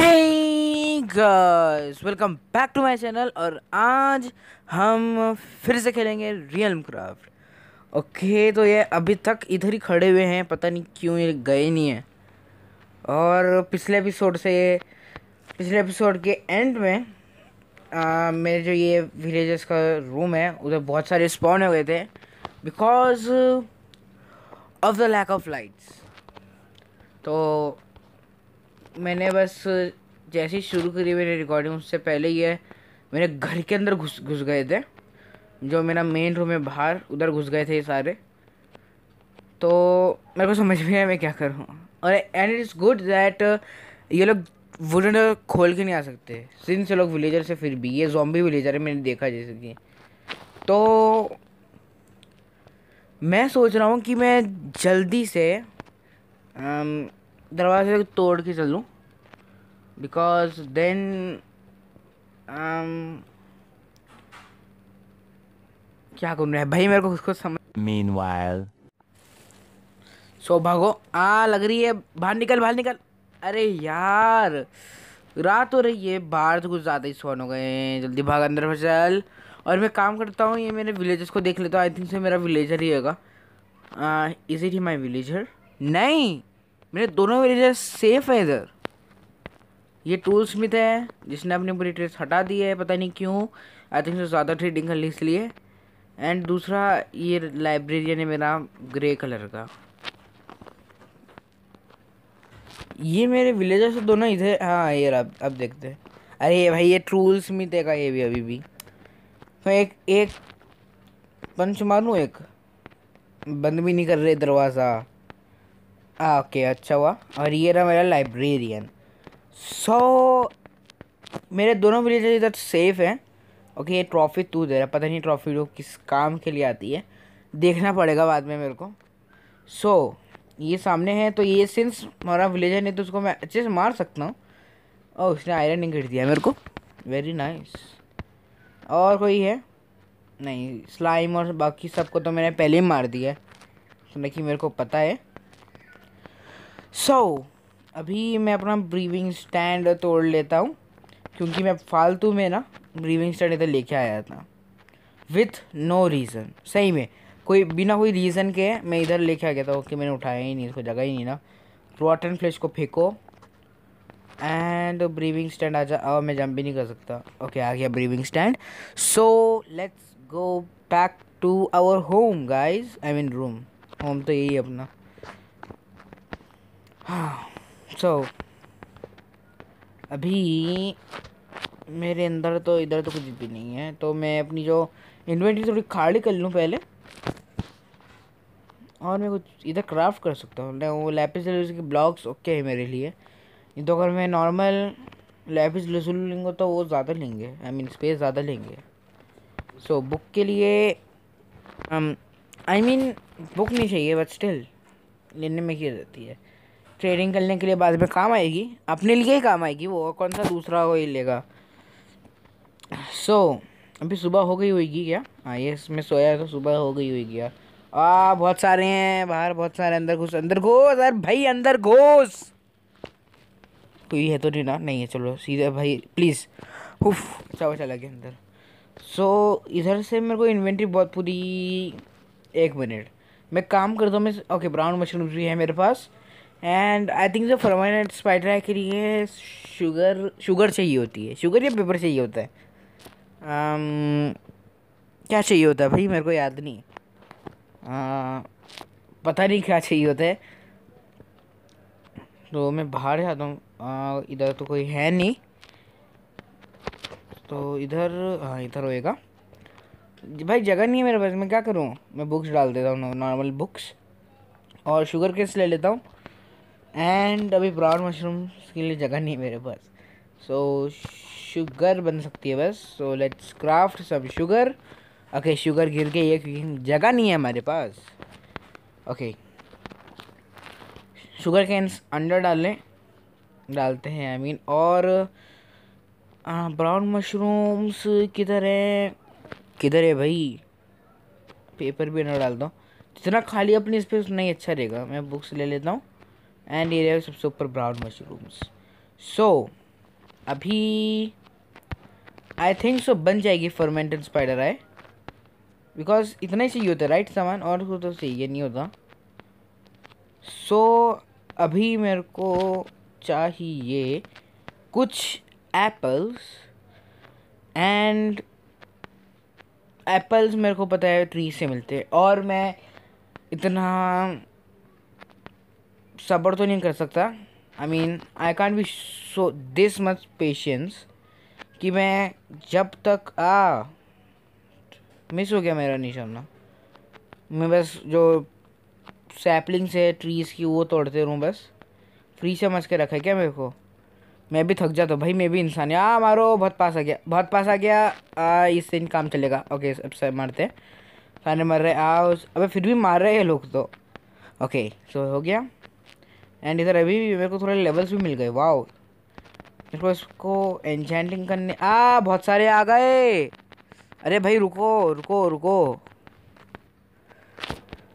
Hey welcome back to my channel और आज हम फिर से खेलेंगे रियल क्राफ्ट ओके तो ये अभी तक इधर ही खड़े हुए हैं पता नहीं क्यों ये गए नहीं है और पिछले एपिसोड से पिछले एपिसोड के एंड में आ, मेरे जो ये विलेजेस का रूम है उधर बहुत सारे स्पॉन हो गए थे because of the lack of lights तो मैंने बस जैसे ही शुरू करी मेरी रिकॉर्डिंग उससे पहले ये मेरे घर के अंदर घुस घुस गए थे जो मेरा मेन रूम है बाहर उधर घुस गए थे ये सारे तो मेरे को समझ में आया मैं क्या करूँ और एंड इट्स गुड दैट ये लोग वुडन खोल के नहीं आ सकते सिंस ये लोग विलेजर से फिर भी ये जॉम्बी विलेजर है मैंने देखा जैसे कि तो मैं सोच रहा हूँ कि मैं जल्दी से दरवाजे तोड़ के चलूँ because then um, क्या करूँ है भाई मेरे को उसको समझ Meanwhile. सो so, भागो आ लग रही है बाहर निकल बाहर निकल अरे यार रात हो रही है बाहर तो कुछ ज़्यादा ही सोन हो गए हैं जल्दी भाग अंदर फसल और मैं काम करता हूँ ये मेरे विलेजर्स को देख लेता हूँ आई थिंक से मेरा विलेजर ही होगा इज इट ही माई विलेजर नहीं मेरे दोनों विलेजर सेफ है इधर ये टूल स्मिथ है जिसने अपनी पूरी ट्रेस हटा दी है पता नहीं क्यों आई थिंक ज़्यादा ट्रेडिंग कर ली इसलिए एंड दूसरा ये लाइब्रेरियन है मेरा ग्रे कलर का ये मेरे विलेजर से तो दोनों इधर हाँ ये अब अब देखते हैं अरे भाई ये ट्रूल स्मिथ है का ये भी अभी भी तो एक एक पंच मारूँ एक बंद भी नहीं कर रहे दरवाज़ा ओके अच्छा हुआ और ये रहा मेरा लाइब्रेरियन सो so, मेरे दोनों विलेजर इधर सेफ हैं ओके ये ट्रॉफी तू दे रहा पता नहीं ट्रॉफी लोग किस काम के लिए आती है देखना पड़ेगा बाद में मेरे को सो so, ये सामने है तो ये सिंस हमारा विलेजर नहीं तो उसको मैं अच्छे से मार सकता हूँ और oh, उसने आयरन नहीं घिट दिया मेरे को वेरी नाइस और कोई है नहीं स्लाइम और बाकी सबको तो मैंने पहले ही मार दिया है कि मेरे को पता है सो so, अभी मैं अपना ब्रीविंग स्टैंड तोड़ लेता हूँ क्योंकि मैं फालतू में ना ब्रीविंग स्टैंड इधर लेके आया था विथ नो रीज़न सही में कोई बिना कोई रीज़न के मैं इधर लेके आ गया था ओके मैंने उठाया ही नहीं इसको जगह ही नहीं ना रॉट एंड फ्लैश को फेंको एंड ब्रीविंग स्टैंड आ जा मैं जंप भी नहीं कर सकता ओके आ गया brewing stand so let's go back to our home guys I mean room home तो यही अपना हाँ सो so, अभी मेरे अंदर तो इधर तो कुछ भी नहीं है तो मैं अपनी जो इन्वेंट्री थोड़ी खाली कर लूँ पहले और मैं कुछ इधर क्राफ्ट कर सकता हूँ वो लैपिस के ब्लॉक्स ओके है मेरे लिए ये तो अगर मैं नॉर्मल लैपिस लसूल लूँगा तो वो ज़्यादा लेंगे आई मीन स्पेस ज़्यादा लेंगे सो so, बुक के लिए I um, mean I mean, book नहीं चाहिए बट स्टिल लेने में क्या रहती है ट्रेडिंग करने के लिए बाद में काम आएगी अपने लिए ही काम आएगी वो कौन सा दूसरा ही लेगा सो so, अभी सुबह हो गई होगी क्या हाँ ये मैं सोया तो सुबह हो गई होगी यार आ बहुत सारे हैं बाहर बहुत सारे अंदर घुस अंदर घोस अरे भाई अंदर घोस कोई ये है तो नहीं ना नहीं है चलो सीधे भाई प्लीज़ हुफ अच्छा चला गया अंदर सो so, इधर से मेरे को इन्वेंट्री बहुत पूरी एक मिनट मैं काम करता हूँ मैं ओके ब्राउन मशरूम भी है मेरे पास एंड आई थिंक जो स्पाइडर है के लिए शुगर शुगर चाहिए होती है शुगर या पेपर चाहिए होता है um, क्या चाहिए होता है भाई मेरे को याद नहीं uh, पता नहीं क्या चाहिए होता है तो मैं बाहर जाता हूँ uh, इधर तो कोई है नहीं तो इधर हाँ इधर होएगा भाई जगह नहीं है मेरे पास मैं क्या करूँ मैं बुक्स डाल देता हूँ नॉर्मल बुक्स और शुगर केस ले लेता हूँ एंड अभी ब्राउन मशरूम के लिए जगह नहीं मेरे पास सो शुगर बन सकती है बस सो लेट्स क्राफ्ट सब शुगर ओके शुगर गिर गई है क्योंकि जगह नहीं है हमारे पास ओके शुगर कैंस अंडर डाल लें डालते हैं आई I मीन mean, और ब्राउन मशरूम्स किधर है किधर है भाई पेपर भी ना डाल दो जितना खाली अपनी स्पेस नहीं अच्छा रहेगा मैं बुक्स ले लेता हूँ एंड ये सब सुपर ब्राउन मशरूम्स सो अभी आई थिंक सो बन जाएगी फर्मेंटेड स्पाइडर आए बिकॉज इतना ही चाहिए होता है राइट सामान और कुछ तो चाहिए नहीं होता सो so, अभी मेरे को चाहिए कुछ एप्पल्स एंड एप्पल्स मेरे को पता है ट्री से मिलते हैं और मैं इतना सबर तो नहीं कर सकता I mean I can be so this much patience कि मैं जब तक आ मिस हो गया मेरा निशाना मैं बस जो सैपलिंग्स है ट्रीज़ की वो तोड़ते रहूँ बस फ्री समझ के रखा है क्या मेरे को मैं भी थक जाता भाई मैं भी इंसान आ मारो बहुत पास आ गया बहुत पास आ गया आ, इससे इन काम चलेगा ओके सब सब मारते हैं सारे मर रहे आ अबे फिर भी मार रहे हैं लोग तो ओके सो हो गया एंड इधर अभी भी मेरे को थोड़े लेवल्स भी मिल गए वाह मेरे को इसको एनचैंटिंग करने आ बहुत सारे आ गए अरे भाई रुको रुको रुको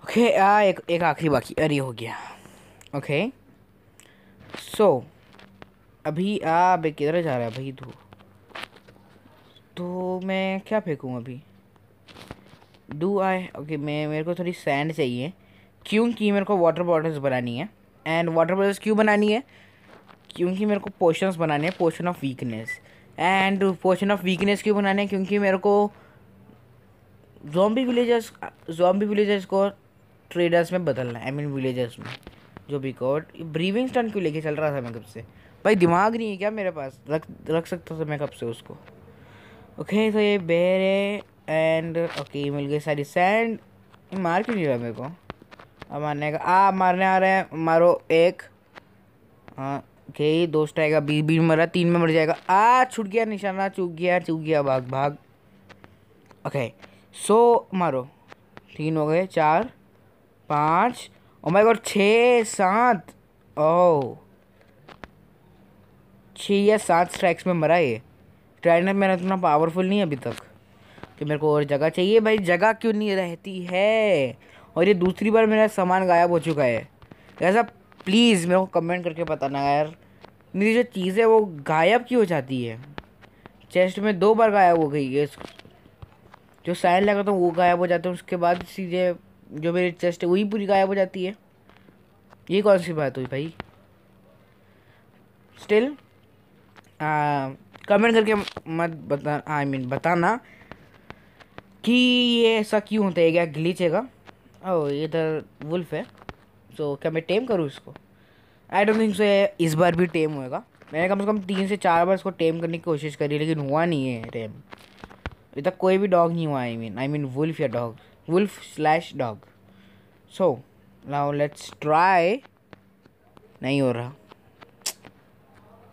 ओके आ एक एक आखिरी बाकी अरे हो गया ओके सो अभी आ बे किधर जा रहा है भाई तू तो मैं क्या फेंकूँ अभी डू आए ओके मैं मेरे को थोड़ी सैंड चाहिए क्योंकि मेरे को वाटर बॉटल्स बनानी है एंड वाटर बॉटल्स क्यों बनानी है क्योंकि मेरे को पोशंस बनाने हैं potion of weakness and potion of weakness क्यों बनाने हैं क्योंकि मेरे को जॉम्बी विलेजर्स जॉम्बी विलेजर्स को ट्रेडर्स में बदलना है आई मीन विलेजर्स में जो भी कोड ब्रीविंग स्टन क्यों लेके चल रहा था मैं कब से भाई दिमाग नहीं है क्या मेरे पास रख रख सकता था मैं कब से उसको ओके तो ये बेर है एंड ओके मिल गई सारी सैंड मार क्यों नहीं रहा मेरे को अब मारने का आ मारने आ रहे हैं मारो एक हाँ यही दोस्त आएगा बीस बीस मरा तीन में मर जाएगा आ छूट गया निशाना चूक गया चूक गया भाग भाग ओके सो मारो तीन हो गए चार पाँच ओ माय गॉड छः सात ओ oh, छः या सात स्ट्राइक्स में मरा ये ट्राइनर मेरा इतना पावरफुल नहीं है अभी तक कि मेरे को और जगह चाहिए भाई जगह क्यों नहीं रहती है और ये दूसरी बार मेरा सामान गायब हो चुका है ऐसा प्लीज़ मेरे को कमेंट करके बताना यार मेरी जो चीज़ है वो गायब की हो जाती है चेस्ट में दो बार गायब हो गई है जो साइन लगाता हूँ वो गायब हो जाता है उसके बाद सीधे जो मेरी चेस्ट है वही पूरी गायब हो जाती है ये कौन सी बात हुई भाई स्टिल कमेंट करके मत बता आई I मीन mean, बताना कि ये ऐसा क्यों होता है क्या ग्लिच है का ओ oh, इधर वुल्फ है सो क्या मैं टेम करूँ इसको आई डोंट थिंक सो इस बार भी टेम होएगा मैंने कम से कम तीन से चार बार इसको टेम करने की कोशिश करी लेकिन हुआ नहीं है टेम अभी तक कोई भी डॉग नहीं हुआ I mean I mean wolf या dog wolf slash dog so now let's try नहीं हो रहा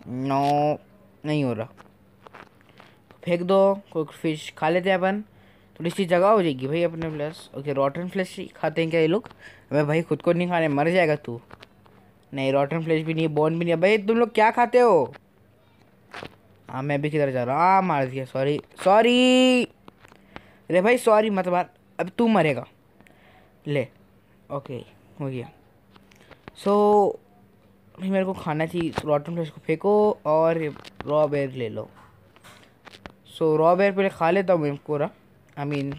नो no, नहीं हो रहा फेंक दो कोई फिश खा लेते हैं अपन थोड़ी सी जगह हो जाएगी भाई अपने प्लस ओके रॉटन फ्लैश खाते हैं क्या ये लोग अबे भाई खुद को नहीं खाने मर जाएगा तू नहीं रॉटन फ्लैश भी नहीं है बॉन भी नहीं है भाई तुम लोग क्या खाते हो हाँ मैं भी किधर जा रहा हूँ हाँ मार दिया सॉरी सॉरी अरे भाई सॉरी मत मार अब तू मरेगा ले ओके हो गया सो so, भाई मेरे को खाना चाहिए रॉटन फ्लैश को फेंको और रॉ बेर ले लो सो रॉ बेर पहले खा लेता हूँ मैं पूरा आई मीन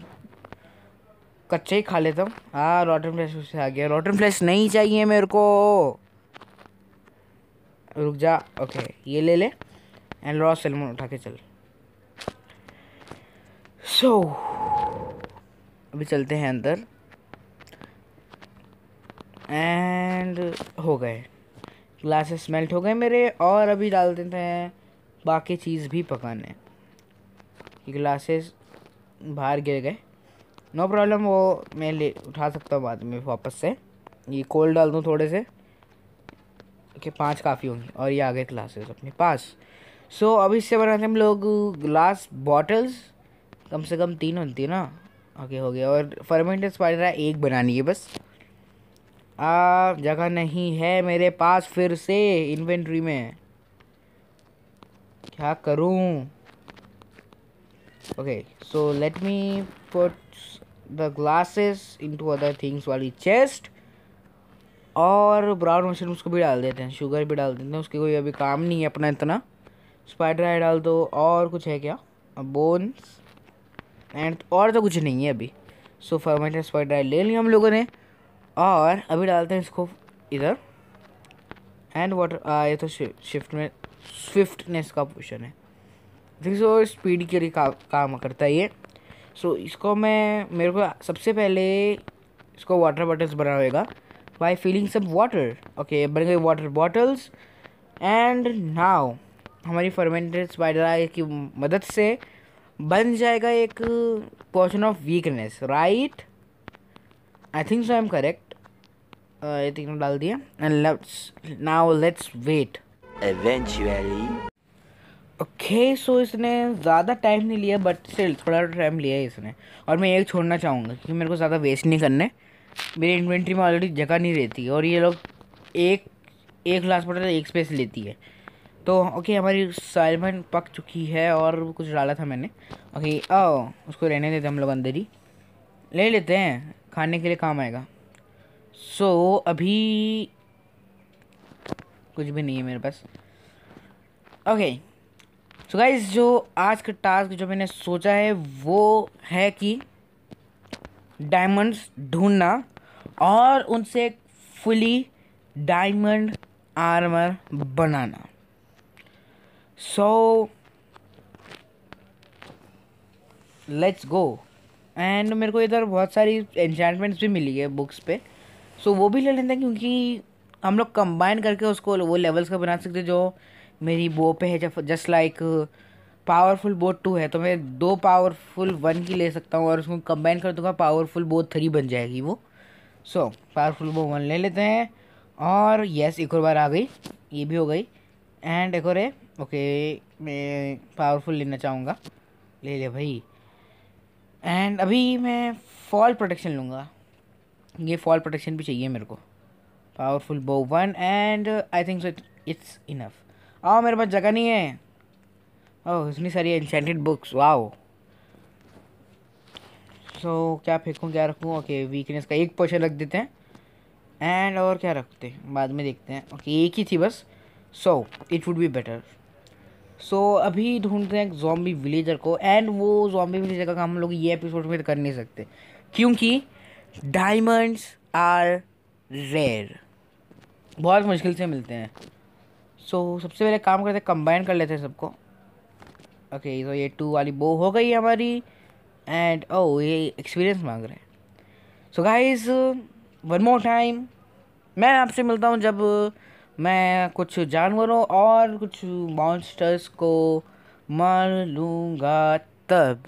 कच्चे ही खा लेता हूँ हाँ रॉटन फ्लैश उससे आ गया रॉटन फ्लैश नहीं चाहिए मेरे को रुक जा ओके ये ले ले एंड रॉ सेलमोन उठा के चल सो so, अभी चलते हैं अंदर एंड हो गए ग्लासेस मेल्ट हो गए मेरे और अभी डाल देते हैं बाकी चीज़ भी पकाने ग्लासेस बाहर गिर गए नो प्रॉब्लम वो मैं ले उठा सकता हूँ बाद में वापस से ये कोल डाल दूँ थोड़े से ओके पाँच काफ़ी होंगी और ये आ गए ग्लासेस अपने पास सो so, अब इससे बनाते हैं हम लोग ग्लास बॉटल्स कम से कम तीन होती है ना ओके हो गया और फर्मेंटेड स्पाइडर एक बनानी है बस आ जगह नहीं है मेरे पास फिर से इन्वेंट्री में क्या करूं okay so let me put the glasses into other things वाली chest और ब्राउन मशीन उसको भी डाल देते हैं शुगर भी डाल देते हैं उसके कोई अभी काम नहीं है अपना इतना स्पाइडर आई डाल दो और कुछ है क्या बोन्स एंड और तो कुछ नहीं है अभी सो फर्मेटेड स्पाइडर आई ले लिया हम लोगों ने और अभी डालते हैं इसको इधर एंड वाटर ये तो शिफ्ट में स्विफ्टनेस का पोशन है थ्री सौ स्पीड के लिए का, काम करता है ये सो so, इसको मैं मेरे को सबसे पहले इसको वाटर बॉटल्स बना होगा बाई फीलिंग सब वाटर ओके बन गए वाटर बॉटल्स एंड नाव हमारी फर्मेंटेड स्पाइडर आई की मदद से बन जाएगा एक portion of weakness right I think so I am correct ये तीनों डाल दिया and let's now let's wait eventually okay so इसने ज़्यादा टाइम नहीं लिया बट स्टिल थोड़ा टाइम लिया है इसने और मैं एक छोड़ना चाहूँगा क्योंकि मेरे को ज़्यादा वेस्ट नहीं करने मेरी इन्वेंट्री में ऑलरेडी जगह नहीं रहती और ये लोग एक एक लास्ट पटर एक स्पेस लेती है तो ओके हमारी साइमन पक चुकी है और कुछ डाला था मैंने ओके आओ उसको रहने देते हम लोग अंदर ही ले लेते हैं खाने के लिए काम आएगा सो so, अभी कुछ भी नहीं है मेरे पास ओके okay, सो गाइज जो आज का टास्क जो मैंने सोचा है वो है कि डायमंड्स ढूंढना और उनसे फुली डायमंड आर्मर बनाना सो लेट्स गो एंड मेरे को इधर बहुत सारी एंजॉयमेंट्स भी मिली है बुक्स पे सो so, वो भी ले लेते हैं क्योंकि हम लोग कंबाइन करके उसको वो लेवल्स का बना सकते जो मेरी बो पे है जब just like powerful bow two है तो मैं दो पावरफुल वन की ले सकता हूँ और उसको कंबाइन कर दूंगा पावरफुल बो थ्री बन जाएगी वो सो पावरफुल बो वन ले लेते हैं और यस एक और बार आ गई ये भी हो गई एंड एक और है ओके मैं पावरफुल लेना चाहूँगा ले ले भाई एंड अभी मैं फॉल प्रोटेक्शन लूँगा ये फॉल प्रोटेक्शन भी चाहिए मेरे को powerful bow one and I think so it's enough आओ मेरे पास जगह नहीं है ओह इतनी सारी enchanted books wow so so, क्या फेंकूँ क्या रखूँ ओके okay, वीकनेस का एक पोशन रख देते हैं एंड और क्या रखते हैं बाद में देखते हैं ओके okay, एक ही थी बस so it would be better so अभी ढूंढते हैं जॉम्बी विलेजर को एंड वो जॉम्बी विलेजर का काम हम लोग ये एपिसोड में कर नहीं सकते क्योंकि डायमंड्स आर रेयर बहुत मुश्किल से मिलते हैं सो so, सबसे पहले काम करते कंबाइन कर लेते हैं सबको ओके okay, तो so ये टू वाली बो हो गई हमारी एंड ओ oh, ये एक्सपीरियंस मांग रहे हैं so guys one more time मैं आपसे मिलता हूँ जब मैं कुछ जानवरों और कुछ मॉन्स्टर्स को मार लूँगा तब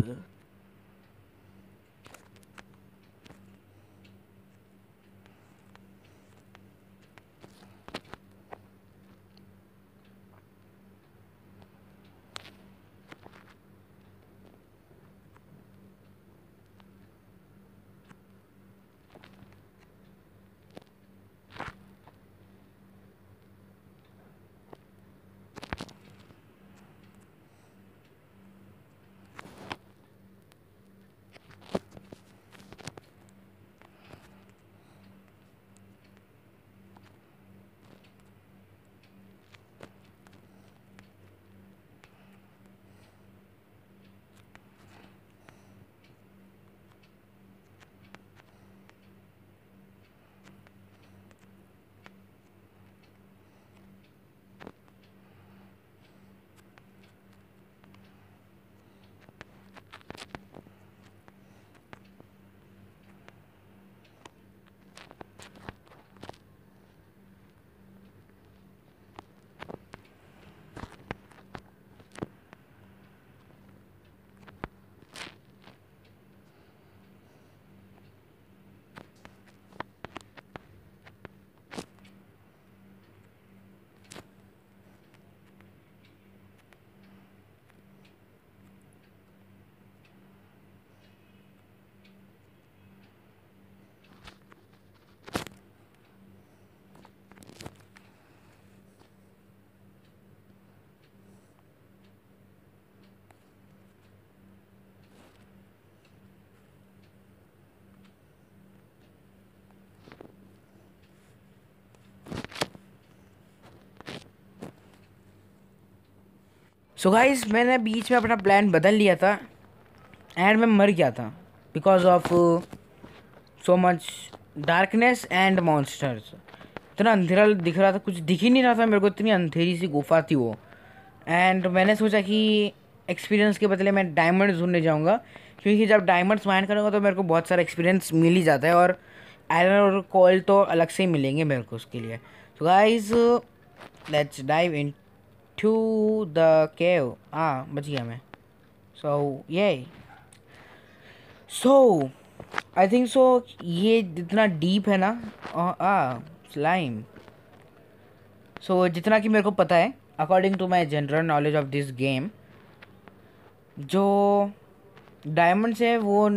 सो so गाइस मैंने बीच में अपना प्लान बदल लिया था एंड मैं मर गया था because of so much darkness and monsters इतना अंधेरा दिख रहा था कुछ दिख ही नहीं रहा था मेरे को इतनी अंधेरी सी गुफा थी वो एंड मैंने सोचा कि एक्सपीरियंस के बदले मैं डायमंड ढूंढने जाऊँगा क्योंकि जब डायमंड्स माइंड करूँगा तो मेरे को बहुत सारा एक्सपीरियंस मिल ही जाता है और आयरन और कॉल तो अलग से ही मिलेंगे मेरे को उसके लिए तो guys let's dive into the cave हाँ बच गया मैं सो ये सो आई थिंक सो ये जितना डीप है ना आ स्लाइम सो so, जितना कि मेरे को पता है according to my general knowledge of this game जो डायमंड्स है वो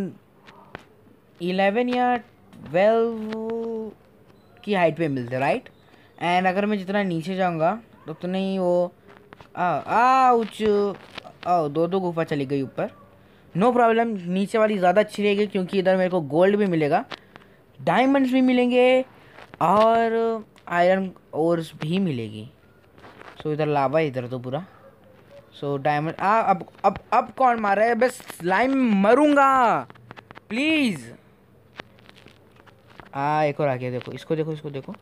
इलेवन या ट्वेल्व की हाइट पे मिलते राइट एंड अगर मैं जितना नीचे जाऊंगा उतना तो तो ही वो आउच आओ दो दो गुफा चली गई ऊपर नो प्रॉब्लम नीचे वाली ज़्यादा अच्छी रहेगी क्योंकि इधर मेरे को गोल्ड भी मिलेगा डायमंड्स भी मिलेंगे और आयरन ओर्स भी मिलेगी सो so, इधर लावा इधर तो पूरा सो so, डायमंड आ अब अब अब कौन मार रहा है बस लाइम मरूंगा प्लीज़ आ एक और आ गया देखो इसको देखो इसको देखो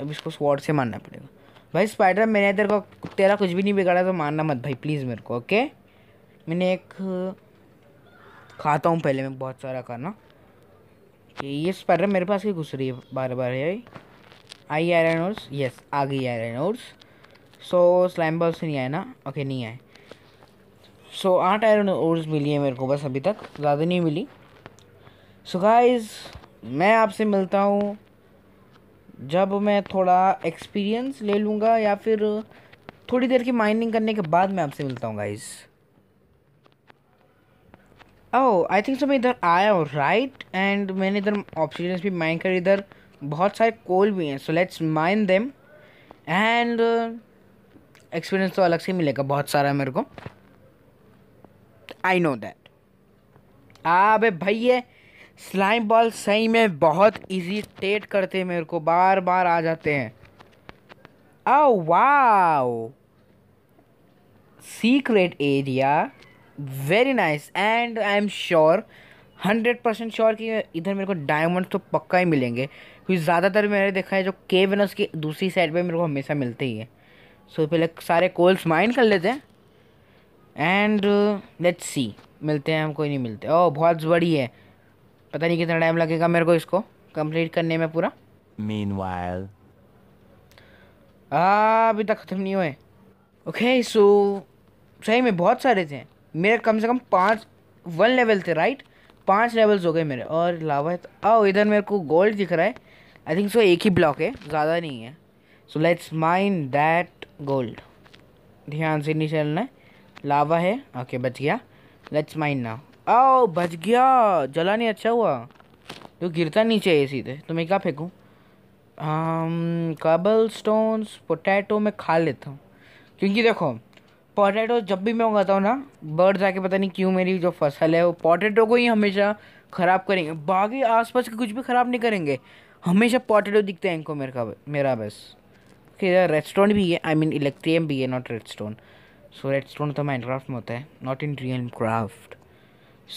अब इसको स्वॉट से मारना पड़ेगा भाई स्पाइडर मैंने तेरे को तेरा कुछ भी नहीं बिगाड़ा तो मानना मत भाई प्लीज़ मेरे को ओके मैंने एक खाता हूँ पहले मैं बहुत सारा खाना ये स्पाइडर मेरे पास ही घुस रही है बार बार है भाई आई आयरन ओर्स यस आ गई iron ores so slime balls नहीं आए ना ओके नहीं आए सो आठ आयरन ओर्स मिली है मेरे को बस अभी तक ज़्यादा नहीं मिली सो so, गाइस मैं आपसे मिलता हूँ जब मैं थोड़ा एक्सपीरियंस ले लूँगा या फिर थोड़ी देर की माइनिंग करने के बाद मैं आपसे मिलता हूँ गाइस ओ आई थिंक सो मैं इधर आया हूँ राइट एंड मैंने इधर ऑप्शन भी माइन कर इधर बहुत सारे कोल भी हैं so let's mine them and experience तो अलग से मिलेगा बहुत सारा मेरे को आई नो दैट आ भाई स्लाइम बॉल सही में बहुत टेट करते मेरे को बार बार आ जाते हैं oh wow secret area very nice and I am sure hundred percent sure कि इधर मेरे को डायमंड तो पक्का ही मिलेंगे क्योंकि ज़्यादातर मैंने देखा है जो केव है ना उसकी दूसरी साइड पे मेरे को हमेशा मिलते ही है सो so, पहले सारे कोल्स माइन कर लेते हैं एंड लेट्स सी मिलते हैं हम कोई नहीं मिलते ओ oh, बहुत बड़ी है पता नहीं कितना टाइम लगेगा मेरे को इसको कंप्लीट करने में पूरा मीनवाइल अभी तक ख़त्म नहीं हुए ओके सो सही में बहुत सारे थे मेरे कम से कम पाँच वन लेवल थे राइट पांच लेवल्स हो गए मेरे और लावा तो, ओ इधर मेरे को गोल्ड दिख रहा है आई थिंक सो एक ही ब्लॉक है ज़्यादा नहीं है so let's mine that gold ध्यान से नहीं चलना है लावा है ओके okay, बच गया लेट्स माइन नाउ आओ बच गया जला नहीं अच्छा हुआ तो गिरता नहीं चाहिए सीधे तो मैं क्या फेंकूँ कबल स्टोन्स पोटैटो मैं खा लेता हूँ क्योंकि देखो पोटैटो जब भी मैं उगाता हूँ ना बर्ड्स आके पता नहीं क्यों मेरी जो फसल है वो पोटैटो को ही हमेशा ख़राब करेंगे बाकी आसपास के कुछ भी ख़राब नहीं करेंगे हमेशा पोटैटो दिखते हैं इनको मेरे का मेरा बस ओके रेड भी है आई मीन इलेक्ट्रियम भी है not red stone so red stone तो माइनक्राफ्ट में होता है not in real craft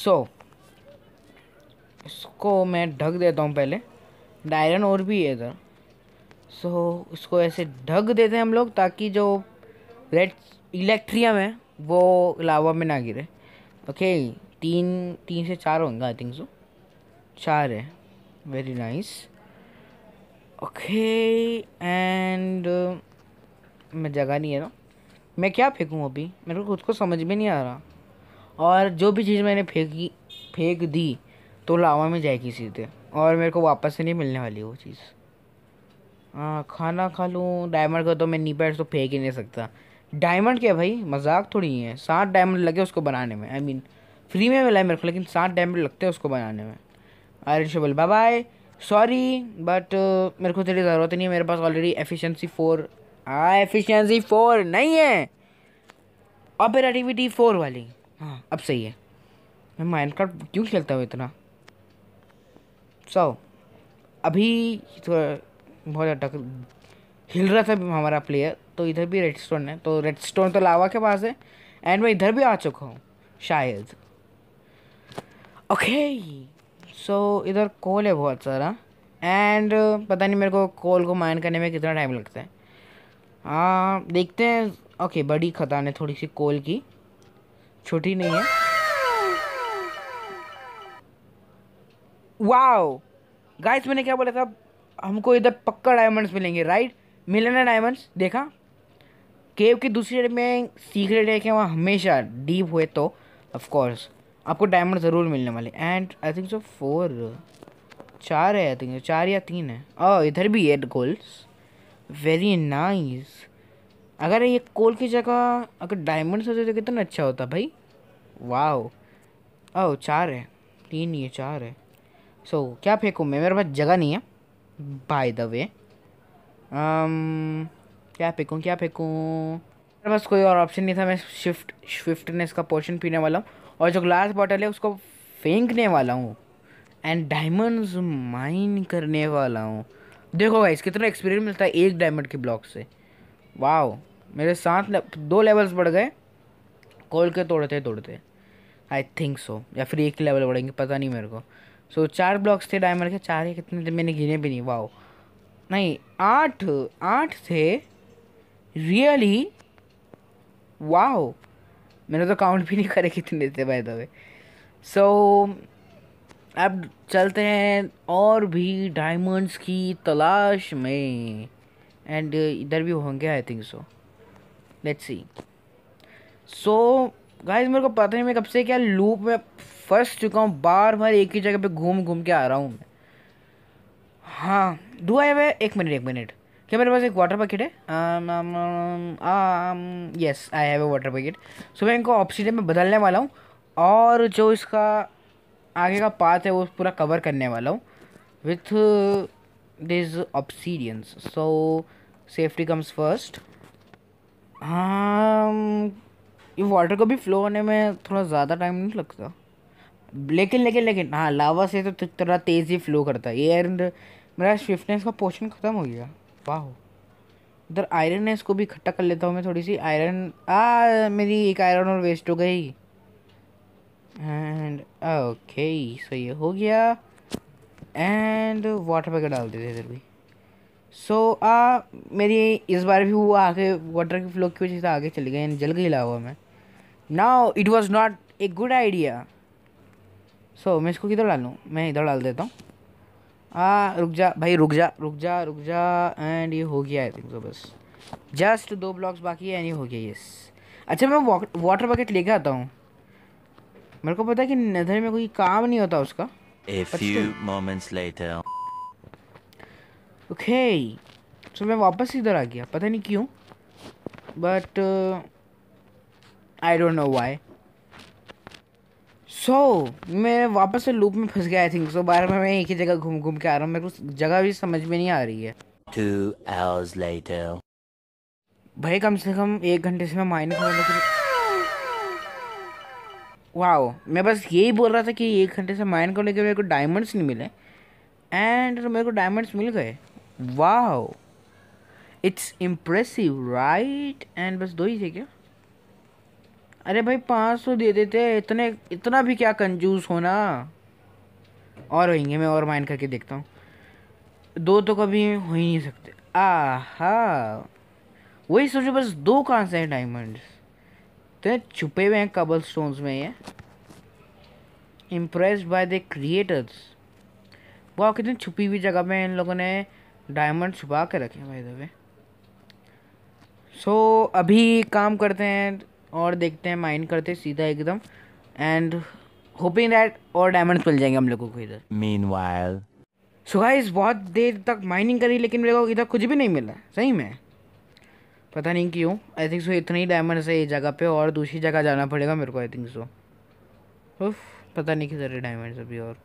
so so, इसको मैं ढक देता हूँ पहले डायरन और भी है इधर सो so, इसको ऐसे ढक देते हैं हम लोग ताकि जो रेड इलेक्ट्रियम है वो लावा में ना गिरे ओके okay, तीन तीन से चार होंगे आई थिंक सो चार है वेरी नाइस ओके एंड मैं जगह नहीं है ना मैं क्या फेंकूँ अभी मेरे को खुद को समझ में नहीं आ रहा और जो भी चीज़ मैंने फेंकी फेंक दी तो लावा में जाएगी सीधे और मेरे को वापस से नहीं मिलने वाली वो चीज़ आ, हाँ, खाना खा लूँ डायमंड का तो मैं नी पैड तो फेंक ही नहीं सकता डायमंड क्या भाई मजाक थोड़ी है सात डायमंड लगे उसको बनाने में I I mean mean, free में मिला है मेरे को लेकिन सात डायमंड लगते हैं उसको बनाने में अरे शुभल बाय बाय सॉरी बट मेरे को तेरी ज़रूरत नहीं है मेरे पास ऑलरेडी एफिशिएंसी फोर हाँ एफिशिएंसी फोर नहीं है ऑपरेटिविटी फोर वाली हाँ अब सही है मैं माइनक्राफ्ट क्यों खेलता हूँ इतना सो so, अभी थोड़ा तो बहुत अटक हिल रहा था हमारा प्लेयर तो इधर भी रेड स्टोन है तो रेड स्टोन तो लावा के पास है एंड मैं इधर भी आ चुका हूँ शायद ओके सो so, इधर कोल है बहुत सारा एंड पता नहीं मेरे को कोल को माइन करने में कितना टाइम लगता है आ, हाँ, देखते हैं ओके बड़ी खतान है थोड़ी सी कोल की छोटी नहीं है वाओ गाइस मैंने क्या बोला था हमको इधर पक्का डायमंड्स मिलेंगे राइट मिले ना डायमंड्स देखा केव की दूसरी साइड में सीक्रेट है कि वहाँ हमेशा डीप हुए तो ऑफ कोर्स आपको डायमंड ज़रूर मिलने वाले and I think so four चार है आई थिंक चार या तीन है और oh, इधर भी है गोल्ड्स वेरी नाइस अगर ये कोल की जगह अगर डायमंड्स होते तो कितना अच्छा होता भाई वाह ओह oh, चार है तीन ये चार है सो so, क्या फेंकूँ मैं मेरे पास जगह नहीं है बाय द वे क्या फेंकूँ क्या फेंकूँ मेरे पास कोई और ऑप्शन नहीं था मैं शिफ्ट स्विफ्टनेस का पोर्शन पीने वाला हूँ और जो ग्लास बॉटल है उसको फेंकने वाला हूँ एंड डायमंड्स माइन करने वाला हूँ देखो भाई कितना एक्सपीरियंस मिलता है एक डायमंड के ब्लॉक से वाह मेरे साथ ले, दो लेवल्स बढ़ गए खोल के तोड़ते तोड़ते आई थिंक सो या फिर एक लेवल बढ़ेंगे पता नहीं मेरे को सो so, चार ब्लॉक्स थे डायमंड के चार ही कितने थे मैंने गिने भी नहीं वाओ नहीं आठ आठ थे रियली वाओ मैंने तो काउंट भी नहीं करे कितने थे भाई दबे सो so, अब चलते हैं और भी डायमंड्स की तलाश में एंड uh, इधर भी होंगे I think so let's see so guys मेरे को पता नहीं मैं कब से क्या लूप में फंस चुका हूँ बार बार एक ही जगह पे घूम घूम के आ रहा हूँ मैं हाँ दुआ है वे एक मिनट एक मिनट क्या मेरे पास एक वाटर पैकेट है yes I have a water packet so मैं इनको ऑक्सीजन में बदलने वाला हूँ और जो इसका आगे का पाथ है वो पूरा कवर करने वाला हूँ with these obsidians so safety comes first हाँ ये वाटर को भी फ्लो होने में थोड़ा ज़्यादा टाइम नहीं लगता लेकिन लेकिन लेकिन हाँ लावा से तो थोड़ा तेज़ ही फ्लो करता है एयर मेरा स्विफ्टनेस का पोर्शन ख़त्म हो गया वाह इधर आयरन है इसको भी इकट्ठा कर लेता हूँ मैं थोड़ी सी आयरन आ मेरी एक आयरन और वेस्ट हो गई एंड ओके सो ये हो गया एंड वाटर पैकेट डाल देते इधर भी सो so, आ मेरी इस बार भी हुआ आगे वाटर की फ्लो की वजह से आगे चली गई जल गई लावा में now it was not a good idea so मैं इसको किधर डालूँ मैं इधर डाल देता हूँ आ रुक जा भाई रुक जा रुक जा रुक जा एंड ये हो गया आई थिंक सो बस जस्ट दो ब्लॉक्स बाकी है एंड ये हो गया यस अच्छा मैं वाटर बकेट लेके आता हूँ मेरे को पता है कि नजर में कोई काम नहीं होता उसका A but few still. moments later. Okay. So मैं वापस इधर आ गया पता नहीं क्यों but I don't know why so मैं वापस से लूप में फंस गया आई थिंक सो बार बार मैं एक ही जगह घूम घूम के आ रहा हूँ मेरे को जगह भी समझ में नहीं आ रही है Two hours later. भाई कम से कम एक घंटे से मैं माइनस करने के लिए वाह मैं बस यही बोल रहा था कि एक घंटे से माइन को लेकर मेरे को डायमंड्स नहीं मिले एंड तो मेरे को डायमंड्स मिल गए वाह इट्स इम्प्रेसिव राइट एंड बस दो ही थे क्या अरे भाई पाँच सौ दे देते इतने इतना भी क्या कंजूस होना और होंगे मैं और माइन करके देखता हूँ दो तो कभी हो ही नहीं सकते हा वही सोचो बस दो कहाँ से हैं डायमंड्स सकते हैं छुपे हुए हैं कबल स्टोन्स में ये इम्प्रेस बाय द क्रिएटर्स वाह कितनी छुपी हुई जगह में इन लोगों ने डायमंड छुपा के रखे हैं भाई दबे सो so, अभी काम करते हैं और देखते हैं माइन करते हैं सीधा एकदम एंड होपिंग दैट और डायमंड्स मिल जाएंगे हम लोगों को इधर मीन वायल सुबह बहुत देर तक माइनिंग करी लेकिन मेरे को इधर कुछ भी नहीं मिला सही में पता नहीं क्यों आई थिंक सो इतने ही डायमंड्स है ये जगह पे और दूसरी जगह जाना पड़ेगा मेरे को आई थिंक सो उफ पता नहीं किधर है डायमंड्स अभी और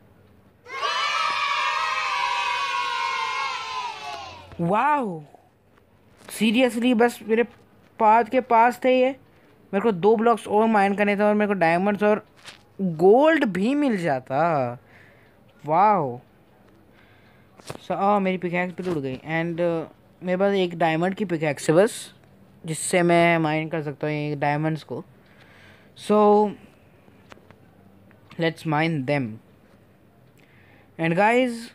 वाह सीरियसली बस मेरे पास के पास थे ये मेरे को दो ब्लॉक्स और माइन करने थे और मेरे को डायमंड्स और गोल्ड भी मिल जाता वाह सो ah, मेरी पिकैक्स भी टूट गई एंड uh, मेरे पास एक डायमंड की पिकैक्स है बस जिससे मैं माइन कर सकता हूँ डायमंड्स को so let's mine them and guys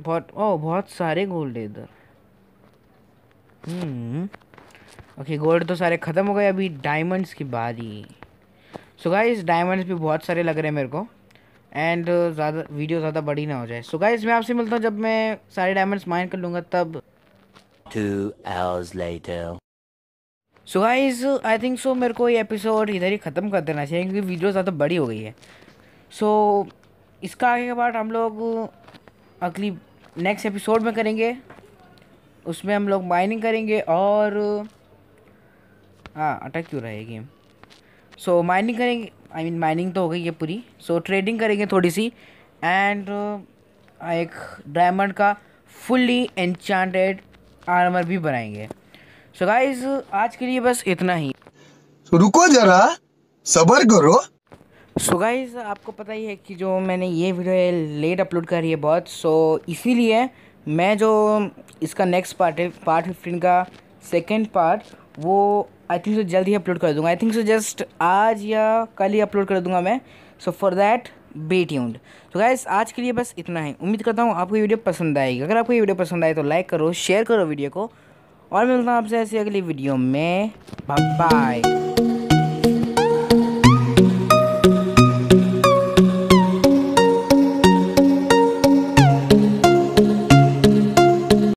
बहुत ओ oh, बहुत सारे गोल्ड है इधर ओके hmm. गोल्ड तो सारे ख़त्म हो गए अभी डायमंड्स की बारी सो गाइज डायमंड्स भी बहुत सारे लग रहे हैं मेरे को एंड uh, ज़्यादा वीडियो ज़्यादा बड़ी ना हो जाए सो so गाइज मैं आपसे मिलता हूँ जब मैं सारे डायमंड्स माइन कर लूँगा तब two hours later so guys I think so मेरे को ये एपिसोड इधर ही ख़त्म कर देना चाहिए क्योंकि वीडियो ज़्यादा बड़ी हो गई है सो so, इसका आगे का पार्ट हम लोग अगली नेक्स्ट एपिसोड में करेंगे उसमें हम लोग माइनिंग करेंगे और हाँ अटक क्यों रहे गेम सो माइनिंग करेंगे आई मीन माइनिंग तो हो गई है पूरी सो so, ट्रेडिंग करेंगे थोड़ी सी एंड एक डायमंड का फुल्ली एन्चांटेड आर्मर भी बनाएंगे सो so गाइस आज के लिए बस इतना ही so, रुको जरा सबर करो सो so गाइस आपको पता ही है कि जो मैंने ये वीडियो लेट अपलोड करी है बहुत सो so, इसीलिए मैं जो इसका नेक्स्ट पार्ट है पार्ट फिफ्टीन का सेकेंड पार्ट वो आई थिंक सो जल्द ही अपलोड कर दूंगा आई थिंक सो जस्ट आज या कल ही अपलोड कर दूंगा मैं सो फॉर दैट बी तो गाइस आज के लिए बस इतना है उम्मीद करता हूँ आपको ये वीडियो पसंद आएगी अगर आपको ये वीडियो पसंद आए तो लाइक करो शेयर करो वीडियो को और मिलता हूँ आपसे ऐसी अगली वीडियो में बाय